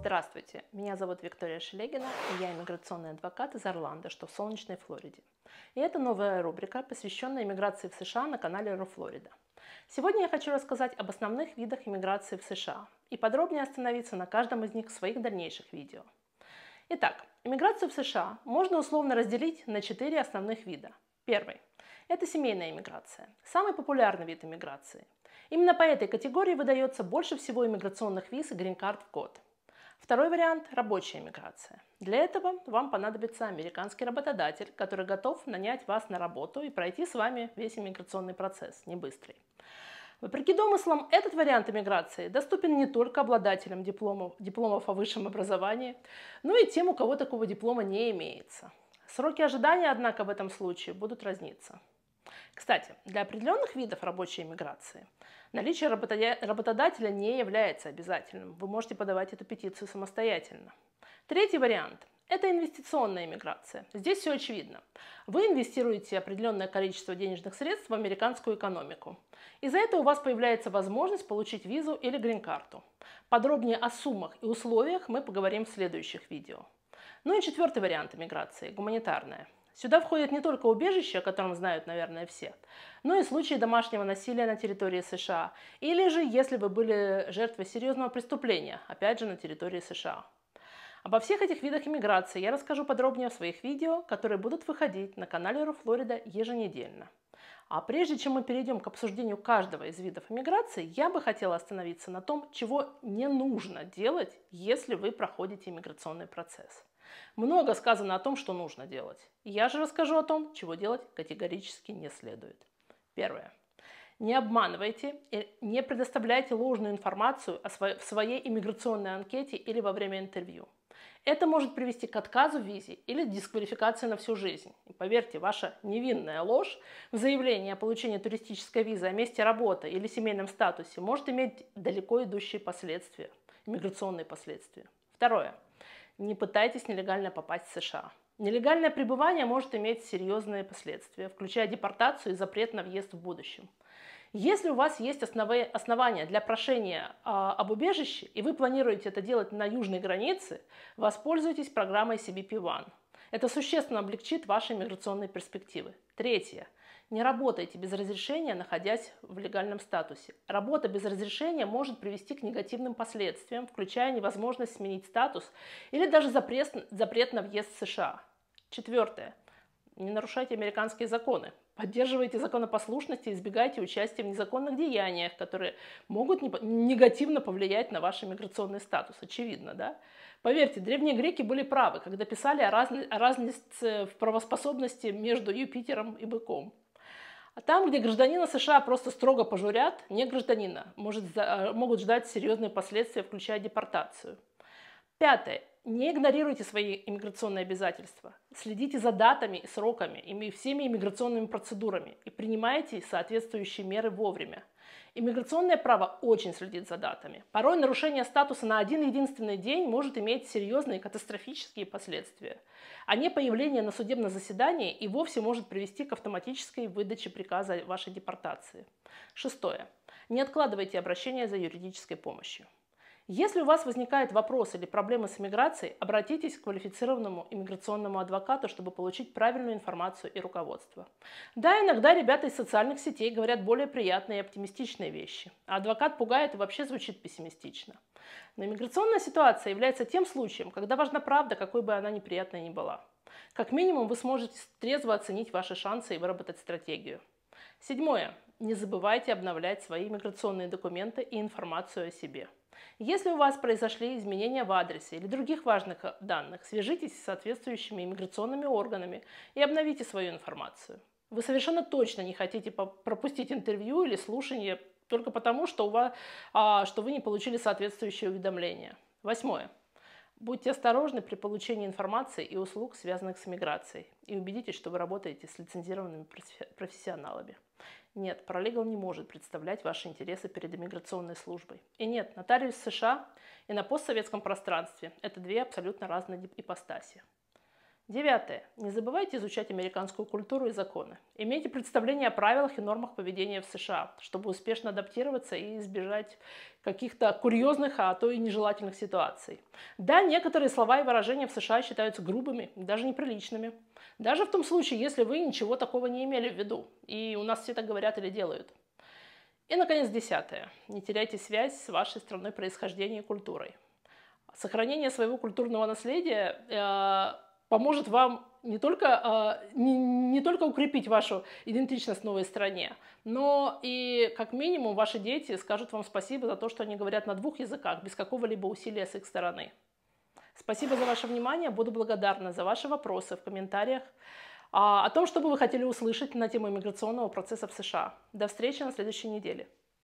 Здравствуйте, меня зовут Виктория Шелегина, и я иммиграционный адвокат из Орландо, что в солнечной Флориде. И это новая рубрика, посвященная иммиграции в США на канале Ро Флорида. Сегодня я хочу рассказать об основных видах иммиграции в США и подробнее остановиться на каждом из них в своих дальнейших видео. Итак, иммиграцию в США можно условно разделить на четыре основных вида. Первый это семейная иммиграция, самый популярный вид иммиграции. Именно по этой категории выдается больше всего иммиграционных виз и грин-карт в год. Второй вариант – рабочая иммиграция. Для этого вам понадобится американский работодатель, который готов нанять вас на работу и пройти с вами весь иммиграционный процесс, не быстрый. Вопреки домыслам, этот вариант иммиграции доступен не только обладателям дипломов, дипломов о высшем образовании, но и тем, у кого такого диплома не имеется. Сроки ожидания, однако, в этом случае будут разниться. Кстати, для определенных видов рабочей миграции наличие работодателя не является обязательным. Вы можете подавать эту петицию самостоятельно. Третий вариант – это инвестиционная миграция. Здесь все очевидно. Вы инвестируете определенное количество денежных средств в американскую экономику. Из-за этого у вас появляется возможность получить визу или грин-карту. Подробнее о суммах и условиях мы поговорим в следующих видео. Ну и четвертый вариант миграции – гуманитарная – Сюда входят не только убежища, о котором знают, наверное, все, но и случаи домашнего насилия на территории США, или же если вы были жертвой серьезного преступления, опять же, на территории США. Обо всех этих видах иммиграции я расскажу подробнее в своих видео, которые будут выходить на канале Ру Флорида еженедельно. А прежде чем мы перейдем к обсуждению каждого из видов иммиграции, я бы хотела остановиться на том, чего не нужно делать, если вы проходите иммиграционный процесс. Много сказано о том, что нужно делать. Я же расскажу о том, чего делать категорически не следует. Первое. Не обманывайте, э, не предоставляйте ложную информацию о своей, в своей иммиграционной анкете или во время интервью. Это может привести к отказу в визе или дисквалификации на всю жизнь. И поверьте, ваша невинная ложь в заявлении о получении туристической визы, о месте работы или семейном статусе может иметь далеко идущие последствия, иммиграционные последствия. Второе не пытайтесь нелегально попасть в США. Нелегальное пребывание может иметь серьезные последствия, включая депортацию и запрет на въезд в будущем. Если у вас есть основания для прошения а, об убежище, и вы планируете это делать на южной границе, воспользуйтесь программой CBP-1. Это существенно облегчит ваши миграционные перспективы. Третье. Не работайте без разрешения, находясь в легальном статусе. Работа без разрешения может привести к негативным последствиям, включая невозможность сменить статус или даже запрет, запрет на въезд в США. Четвертое. Не нарушайте американские законы. Поддерживайте законопослушность и избегайте участия в незаконных деяниях, которые могут негативно повлиять на ваш миграционный статус. Очевидно, да? Поверьте, древние греки были правы, когда писали о, разни... о разнице в правоспособности между Юпитером и быком. А там, где гражданина США просто строго пожурят, не гражданина, может, за, э, могут ждать серьезные последствия, включая депортацию. Пятое. Не игнорируйте свои иммиграционные обязательства. Следите за датами и сроками и всеми иммиграционными процедурами и принимайте соответствующие меры вовремя – Иммиграционное право очень следит за датами. Порой нарушение статуса на один единственный день может иметь серьезные катастрофические последствия. А не появление на судебном заседании и вовсе может привести к автоматической выдаче приказа вашей депортации. Шестое. Не откладывайте обращение за юридической помощью. Если у вас возникает вопрос или проблемы с иммиграцией, обратитесь к квалифицированному иммиграционному адвокату, чтобы получить правильную информацию и руководство. Да, иногда ребята из социальных сетей говорят более приятные и оптимистичные вещи, а адвокат пугает и вообще звучит пессимистично. Но иммиграционная ситуация является тем случаем, когда важна правда, какой бы она неприятной ни была. Как минимум вы сможете трезво оценить ваши шансы и выработать стратегию. Седьмое. Не забывайте обновлять свои иммиграционные документы и информацию о себе. Если у вас произошли изменения в адресе или других важных э, данных, свяжитесь с соответствующими иммиграционными органами и обновите свою информацию. Вы совершенно точно не хотите пропустить интервью или слушание только потому, что, у вас, а, что вы не получили соответствующее уведомление. Восьмое. Будьте осторожны при получении информации и услуг, связанных с миграцией, и убедитесь, что вы работаете с лицензированными профессионалами. Нет, паралегал не может представлять ваши интересы перед иммиграционной службой. И нет, нотариус США и на постсоветском пространстве – это две абсолютно разные ипостаси. Девятое. Не забывайте изучать американскую культуру и законы. Имейте представление о правилах и нормах поведения в США, чтобы успешно адаптироваться и избежать каких-то курьезных, а то и нежелательных ситуаций. Да, некоторые слова и выражения в США считаются грубыми, даже неприличными. Даже в том случае, если вы ничего такого не имели в виду, и у нас все так говорят или делают. И, наконец, десятое. Не теряйте связь с вашей страной происхождения и культурой. Сохранение своего культурного наследия э поможет вам не только, а, не, не только укрепить вашу идентичность в новой стране, но и, как минимум, ваши дети скажут вам спасибо за то, что они говорят на двух языках, без какого-либо усилия с их стороны. Спасибо за ваше внимание, буду благодарна за ваши вопросы в комментариях а, о том, что бы вы хотели услышать на тему иммиграционного процесса в США. До встречи на следующей неделе.